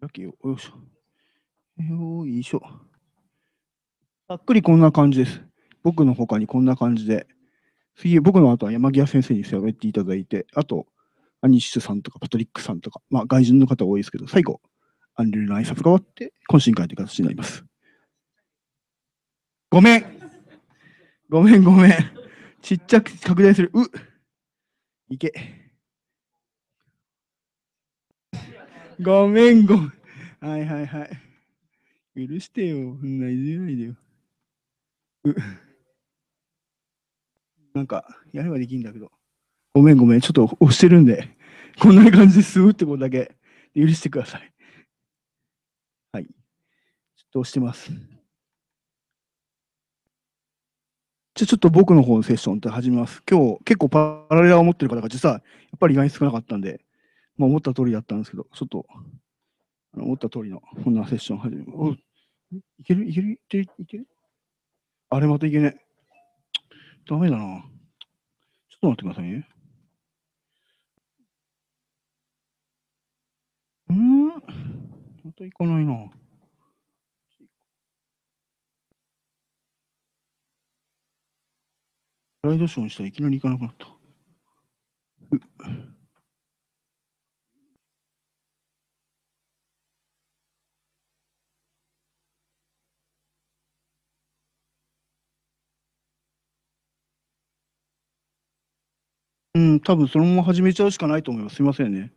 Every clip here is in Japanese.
開けよよいしょ。よいしょ。ざっくりこんな感じです。僕の他にこんな感じで。次、僕の後は山際先生に喋っていただいて、あと、アニッシュさんとかパトリックさんとか、まあ外人の方多いですけど、最後、アンリルの挨拶が終わって、懇親会という形になります。ごめんごめんごめん。ちっちゃく拡大する。ういけ。ごめんごめん。はいはいはい。許してよ。そんないじないでよ。うなんか、やればできんだけど。ごめんごめん。ちょっと押してるんで。こんな感じですうってことだけ。許してください。はい。ちょっと押してます。じゃちょっと僕の方のセッションって始めます。今日結構パラレラを持ってる方が実はやっぱり意外に少なかったんで、まあ、思った通りだったんですけど、ちょっとあの思った通りのこんなセッション始めおいけるいけるいけるいけるあれまたいけねダメだな。ちょっと待ってくださいね。うんまた行かないな。ライドショーにしたらいきなり行かなくなった。ううん、多分そのまま始めちゃうしかないと思います。すいませんね。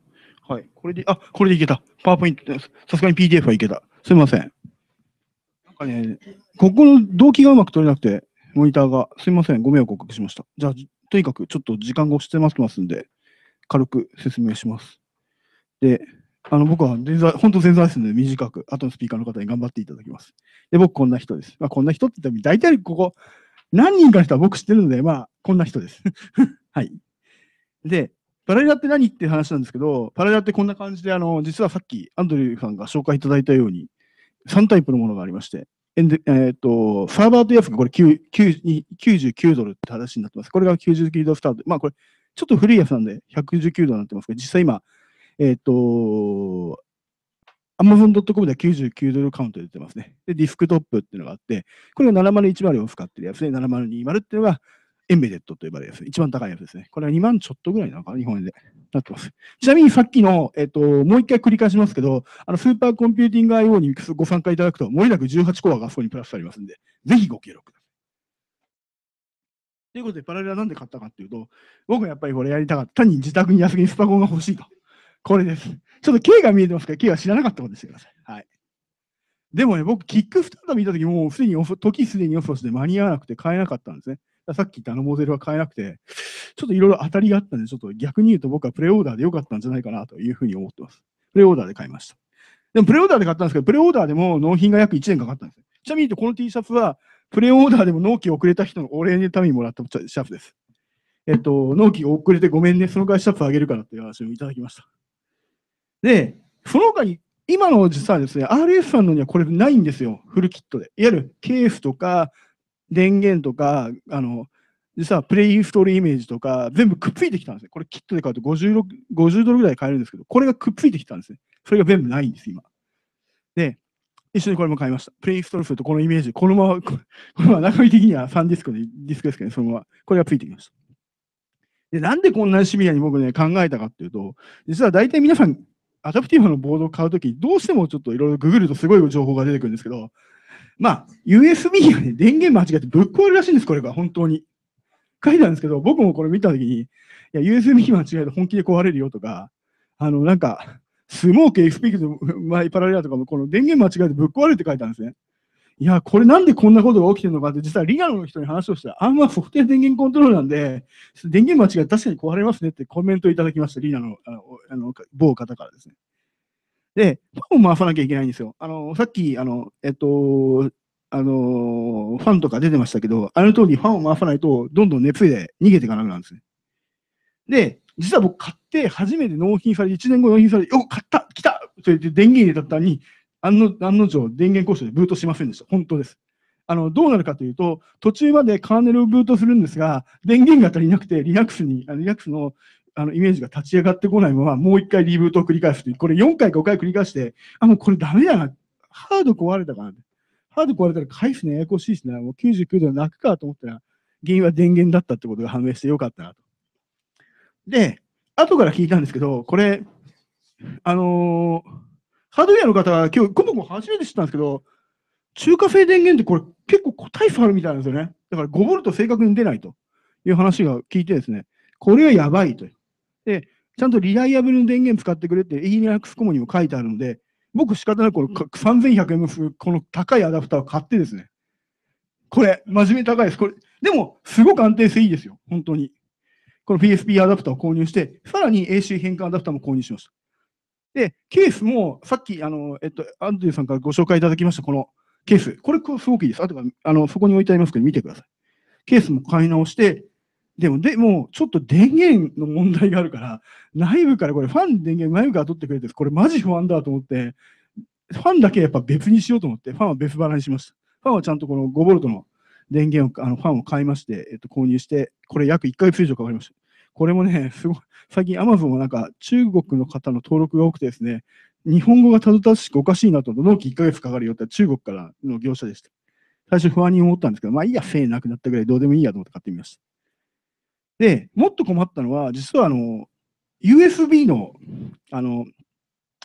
はい。これで、あ、これでいけた。パワーポイントです。さすがに PDF はいけた。すいません。なんかね、ここの動機がうまく取れなくて、モニターが、すいません。ご迷惑をおかけしました。じゃあ、とにかくちょっと時間が押してますんで、軽く説明します。で、あの僕は全然、本当全然ですので、短く、後のスピーカーの方に頑張っていただきます。で、僕、こんな人です。まあ、こんな人って言ったら、大体ここ、何人かの人は僕知ってるので、まあ、こんな人です。はい。で、パラレラって何って話なんですけど、パラレラってこんな感じで、あの、実はさっきアンドリューさんが紹介いただいたように、3タイプのものがありまして、えっ、ー、と、サーバーとエアがこれ99ドルって話になってます。これが99ドルスタート。まあこれ、ちょっと古いやつなんで119ドルになってますけど、実際今、えっ、ー、と、Amazon.com では99ドルカウントで出てますね。で、ディスクトップっていうのがあって、これが7010を使ってるやつで、ね、7020っていうのがエンベデッドと呼ばれるやつ、一番高いやつですね。これは2万ちょっとぐらいなのかな、日本円で。なってます。ちなみにさっきの、えっ、ー、と、もう一回繰り返しますけど、あの、スーパーコンピューティング IO にご参加いただくと、もれなく18コアがそこにプラスされますんで、ぜひご協力ください。ということで、パラレルはなんで買ったかっていうと、僕はやっぱりこれやりたかった。単に自宅に安にスパコンが欲しいと。これです。ちょっと K が見えてますから、K は知らなかったことにしてください。はい。でもね、僕、キックスタート見たとき、もうすでに時すでに遅しで間に合わなくて買えなかったんですね。さっき言ったあのモデルは買えなくて、ちょっといろいろ当たりがあったんで、ちょっと逆に言うと僕はプレオーダーで良かったんじゃないかなというふうに思ってます。プレオーダーで買いました。でもプレオーダーで買ったんですけど、プレオーダーでも納品が約1年かかったんです。ちなみに言うとこの T シャツは、プレオーダーでも納期遅れた人のお礼のためにもらったシャツです。えっと、納期遅れてごめんね、その代わりシャツあげるからっていう話をいただきました。で、その他に、今の実はですね、RF さんのにはこれないんですよ、フルキットで。いわゆるケースとか、電源とか、あの、実はプレイインストールイメージとか、全部くっついてきたんですね。これキットで買うと5 0ドルぐらい買えるんですけど、これがくっついてきたんですね。それが全部ないんです、今。で、一緒にこれも買いました。プレイインストールするとこのイメージ、このまま、このまま中身的にはンディスクで、ディスクですけどね、そのまま。これがついてきました。で、なんでこんなシビアに僕ね、考えたかっていうと、実は大体皆さん、アダプティブのボードを買うとき、どうしてもちょっといろいろググるとすごい情報が出てくるんですけど、まあ、USB がね、電源間違ってぶっ壊れるらしいんです、これが、本当に。書いてあるんですけど、僕もこれ見たときに、いや、USB 間違えて本気で壊れるよとか、あの、なんか、スモーク XP とマイパラレラとかも、この電源間違えてぶっ壊れって書いてあるんですね。いや、これなんでこんなことが起きてるのかって、実はリナルの人に話をしたら、あんまソフトウェア電源コントロールなんで、電源間違え確かに壊れますねってコメントいただきました、リナのあのあの某方からですね。で、ファンを回さなきゃいけないんですよ。あの、さっき、あの、えっと、あの、ファンとか出てましたけど、あの通りファンを回さないと、どんどん熱意で逃げていかなくなるんですね。で、実は僕買って初めて納品されて、1年後納品されて、よ買った来たそれで電源入れたったのに、案の案の定電源交渉でブートしませんでした。本当です。あの、どうなるかというと、途中までカーネルをブートするんですが、電源が足りなくて、リラックスに、リラックスのあの、イメージが立ち上がってこないまま、もう一回リブートを繰り返すという、これ4回か5回繰り返して、あ、もうこれダメだな。ハード壊れたかな。ハード壊れたら返すね、ややこしいしな、もう99度泣くかと思ったら、原因は電源だったってことが判明してよかったなと。で、後から聞いたんですけど、これ、あのー、ハードウェアの方は今日、コモコ初めて知ったんですけど、中華製電源ってこれ結構個体差あるみたいなんですよね。だから 5V 正確に出ないという話が聞いてですね、これはやばいとで、ちゃんとリライアブルの電源使ってくれって Linux コモにも書いてあるので、僕仕方なくこの3100円もこの高いアダプターを買ってですね。これ、真面目に高いです。これ、でも、すごく安定性いいですよ。本当に。この PSP アダプターを購入して、さらに AC 変換アダプターも購入しました。で、ケースも、さっき、あの、えっと、アンドリューさんからご紹介いただきました、このケース。これ、すごくいいです。あと、あの、そこに置いてありますけど、見てください。ケースも買い直して、でも、でも、ちょっと電源の問題があるから、内部からこれ、ファン電源内部から取ってくれて、これマジ不安だと思って、ファンだけやっぱ別にしようと思って、ファンは別腹にしました。ファンはちゃんとこの 5V の電源を、あのファンを買いまして、えっと、購入して、これ約1ヶ月以上かかりました。これもね、すごい、最近 Amazon はなんか中国の方の登録が多くてですね、日本語がたどたどしくおかしいなと思って、納期1ヶ月かかるよって中国からの業者でした。最初不安に思ったんですけど、まあいいや、せいなくなったぐらいどうでもいいやと思って買ってみました。で、もっと困ったのは、実はあの、USB の、あの、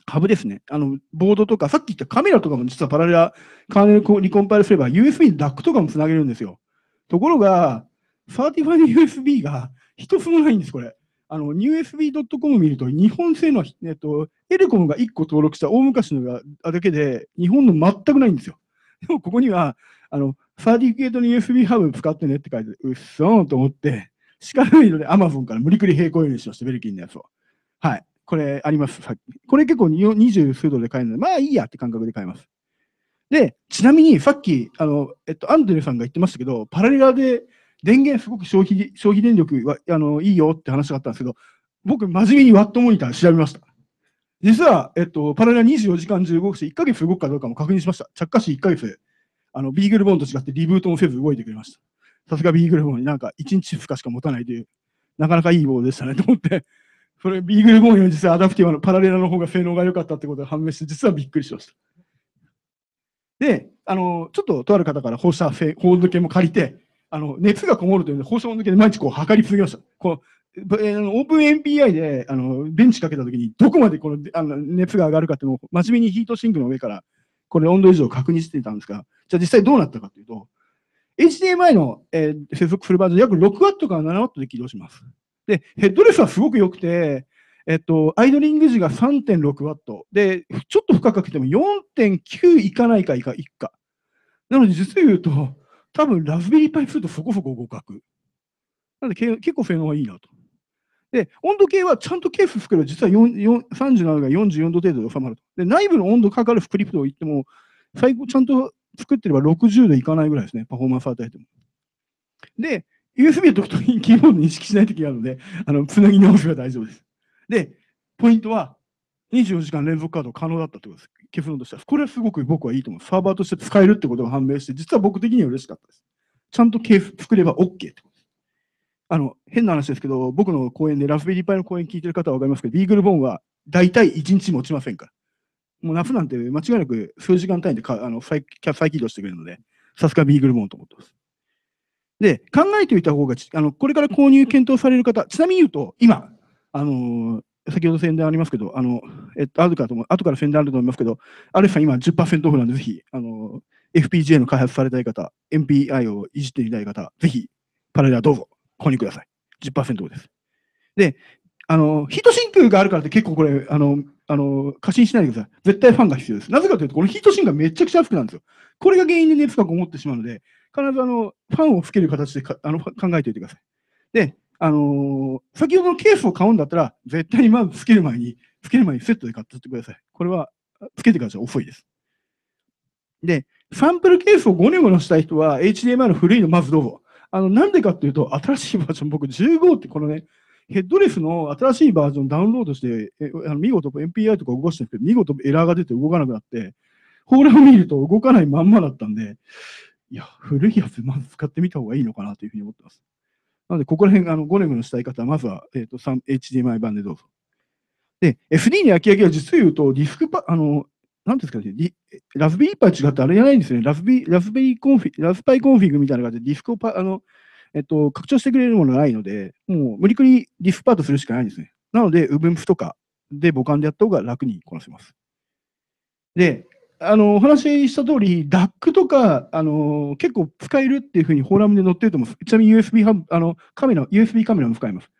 ハブですね。あの、ボードとか、さっき言ったカメラとかも実はパラレラ、カーネルリコンパイルすれば USB のダックとかもつなげるんですよ。ところが、サーティファイの USB が一つもないんです、これ。あの、u s b c o m 見ると、日本製の、えっと、エレコムが1個登録した大昔のがだけで、日本の全くないんですよ。でも、ここには、あの、サーティフィケートの USB ハブ使ってねって書いて、うっそーと思って、しかるいので、アマゾンから無理くり並行輸入しました、ベルキンのやつを。はい。これあります、さっき。これ結構二十数ドルで買えるので、まあいいやって感覚で買えます。で、ちなみにさっき、あの、えっと、アンドレさんが言ってましたけど、パラレラで電源すごく消費、消費電力は、あの、いいよって話があったんですけど、僕、真面目にワットモニター調べました。実は、えっと、パラレラ24時間中動くして、1ヶ月動くかどうかも確認しました。着火し1ヶ月、あの、ビーグルボーンと違ってリブートもせず動いてくれました。さすがビーグルーボーになんか1日2日しか持たないという、なかなかいいボールでしたねと思って、それビーグルボーより実際アダプティブのパラレラの方が性能が良かったってことが判明して、実はびっくりしました。で、あの、ちょっととある方から放射性、放度計も借りて、あの、熱がこもるというので、放射温度計で毎日こう測り続けました。こう、えー、オープン MPI で、あの、電池かけたときに、どこまでこの、あの、熱が上がるかっていうのを、真面目にヒートシンクの上から、これ温度以上確認してたんですが、じゃあ実際どうなったかというと、HDMI の、えー、接続するバージョン約 6W から 7W で起動します。で、ヘッドレスはすごく良くて、えっと、アイドリング時が 3.6W で、ちょっと深くかけても4.9いかないかいかいか。なので、実を言うと、多分ラズベリーパイ2とそこそこ合格。なので、結構性能がいいなと。で、温度計はちゃんとケース作れば、実は37が44度程度で収まると。で、内部の温度かかるスクリプトを言っても、最高、ちゃんと作ってれば60度いかないぐらいですね、パフォーマンス与えても。で、USB を解くときキーボード認識しないときがあるので、あの、つなぎ直しは大丈夫です。で、ポイントは、24時間連続カード可能だったということです。結論としては。これはすごく僕はいいと思う。サーバーとして使えるってことが判明して、実は僕的には嬉しかったです。ちゃんとケース作れば OK ってことです。あの、変な話ですけど、僕の講演でラズベリーパイの講演聞いてる方はわかりますけど、ビーグルボーンは大体1日持ちませんから。もう夏なんて間違いなく数時間単位でかあの再再起動してくれるので、さすがビーグルボンと思ってます。で、考えておいた方があの、これから購入検討される方、ちなみに言うと、今、あのー、先ほど宣伝ありますけど、あの、えっと、るから思う、後から宣伝あると思いますけど、アレフさん今10%オフなんで、ぜひ、あのー、FPGA の開発されたい方、MPI をいじってみたい方、ぜひ、パラレラどうぞ、購入ください。10%オフです。で、あの、ヒートシンクがあるからって結構これ、あの、あの、過信しないでください。絶対ファンが必要です。なぜかというと、このヒートシンクがめちゃくちゃ熱くなるんですよ。これが原因で熱がこもってしまうので、必ずあの、ファンを付ける形でかあの考えておいてください。で、あのー、先ほどのケースを買うんだったら、絶対にまず付ける前に、付ける前にセットで買っておいてください。これは、つけてからじゃ遅いです。で、サンプルケースをゴニョゴニしたい人は、HDMI の古いのまずどうぞ。あの、なんでかっていうと、新しいバージョン、僕15ってこのね、ヘッドレスの新しいバージョンダウンロードして、えあの見事 MPI とか動かしてるんですけど、見事エラーが出て動かなくなって、フォーラム見ると動かないまんまだったんで、いや、古いやつまず使ってみた方がいいのかなというふうに思ってます。なので、ここら辺、あの、ゴレムのしたい方は、まずは、えっ、ー、と、HDMI 版でどうぞ。で、SD の焼き上げは実を言うと、ディスクパ、あの、なんですかね、ラズベリーパイ違ってあれじゃないんですよね。ラズベリー、ラズベリーコンフィ、ラズパイコンフィグみたいな感じでディスクをパ、あの、えっと、拡張してくれるものはないので、もう無理くりリフパートするしかないんですね。なので、Ubuntu とかで母艦でやった方が楽にこなせます。で、あの、お話しした通り、DAC とか、あの、結構使えるっていうふうにフォーラムで載ってると思います。ちなみに USB ハあの、カメラ、USB カメラも使えます。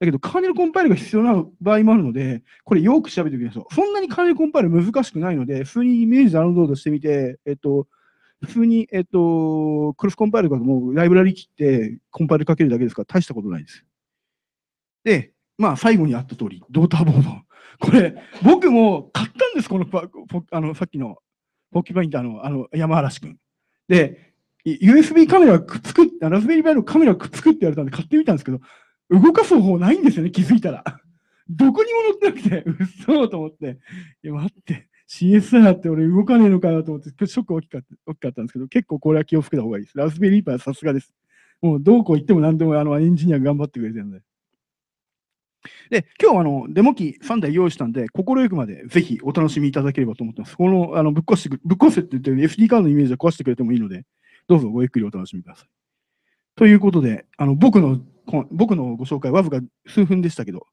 だけど、カーネルコンパイルが必要な場合もあるので、これよく調べておきましょう。そんなにカーネルコンパイル難しくないので、普通にイメージダウンロードしてみて、えっと、普通に、えっと、クロスコンパイルがもうライブラリ切ってコンパイルかけるだけですから大したことないです。で、まあ最後にあった通り、ドーターボード。これ、僕も買ったんです、このあのさっきのポッキーパインターのあの山嵐君。で、USB カメラくっつく、ラズベリーパイのカメラくっつくって言われたんで買ってみたんですけど、動かす方法ないんですよね、気づいたら。どこにも載ってなくて、うっそと思って、いや、待って、CSR って俺動かねえのかなと思って、ショック大きかった大きかったんですけど、結構これは気をつけた方がいいです。ラズベリーパイさすがです。もうどうこう言っても何でもあのエンジニア頑張ってくれてるので。で、今日はあのデモ機3台用意したんで、心よくまでぜひお楽しみいただければと思ってます。このあのぶっ壊してぶっ壊せって言ってる SD カードのイメージは壊してくれてもいいので、どうぞごゆっくりお楽しみください。ということで、あの僕の僕のご紹介、わずか数分でしたけど、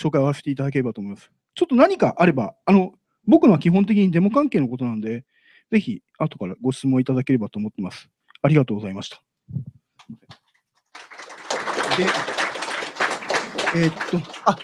紹介をさせていただければと思います。ちょっと何かあれば、あの、僕のは基本的にデモ関係のことなんで、ぜひ後からご質問いただければと思ってます。ありがとうございました。で、えー、っと、あ、